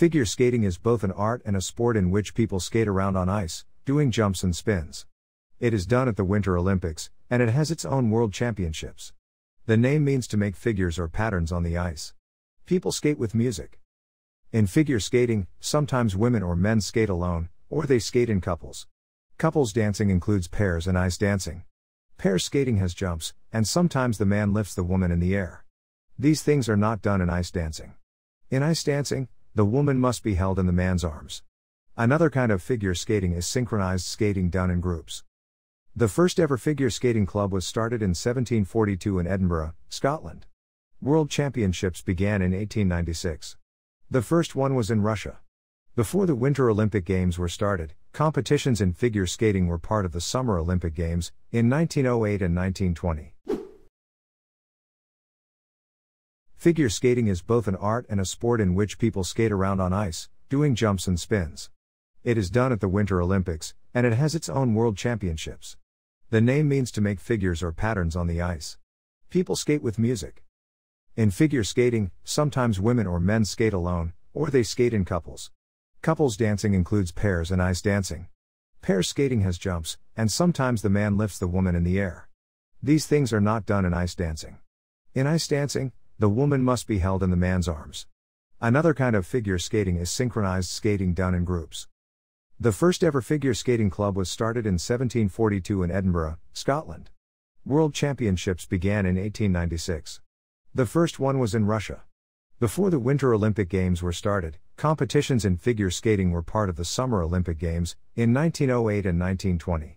Figure skating is both an art and a sport in which people skate around on ice, doing jumps and spins. It is done at the Winter Olympics, and it has its own world championships. The name means to make figures or patterns on the ice. People skate with music. In figure skating, sometimes women or men skate alone, or they skate in couples. Couples dancing includes pairs and ice dancing. Pair skating has jumps, and sometimes the man lifts the woman in the air. These things are not done in ice dancing. In ice dancing, the woman must be held in the man's arms. Another kind of figure skating is synchronized skating done in groups. The first ever figure skating club was started in 1742 in Edinburgh, Scotland. World Championships began in 1896. The first one was in Russia. Before the Winter Olympic Games were started, competitions in figure skating were part of the Summer Olympic Games in 1908 and 1920. Figure skating is both an art and a sport in which people skate around on ice, doing jumps and spins. It is done at the Winter Olympics, and it has its own world championships. The name means to make figures or patterns on the ice. People skate with music. In figure skating, sometimes women or men skate alone, or they skate in couples. Couples dancing includes pairs and ice dancing. Pair skating has jumps, and sometimes the man lifts the woman in the air. These things are not done in ice dancing. In ice dancing, the woman must be held in the man's arms. Another kind of figure skating is synchronized skating done in groups. The first ever figure skating club was started in 1742 in Edinburgh, Scotland. World Championships began in 1896. The first one was in Russia. Before the Winter Olympic Games were started, competitions in figure skating were part of the Summer Olympic Games in 1908 and 1920.